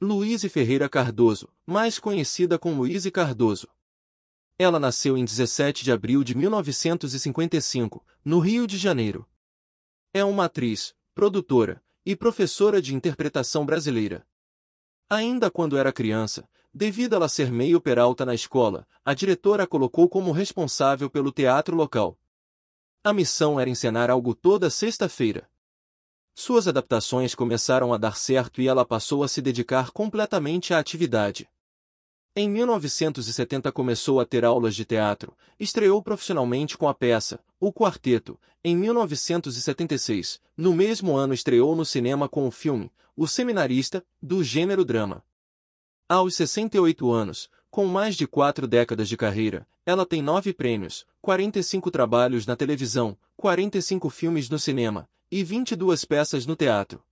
Luíse Ferreira Cardoso, mais conhecida como Luíse Cardoso. Ela nasceu em 17 de abril de 1955, no Rio de Janeiro. É uma atriz, produtora e professora de interpretação brasileira. Ainda quando era criança, devido a ela ser meio peralta na escola, a diretora a colocou como responsável pelo teatro local. A missão era encenar algo toda sexta-feira. Suas adaptações começaram a dar certo e ela passou a se dedicar completamente à atividade. Em 1970 começou a ter aulas de teatro, estreou profissionalmente com a peça O Quarteto. Em 1976, no mesmo ano estreou no cinema com o filme O Seminarista, do gênero drama. Aos 68 anos, com mais de quatro décadas de carreira, ela tem nove prêmios, 45 trabalhos na televisão, 45 filmes no cinema, e 22 peças no teatro.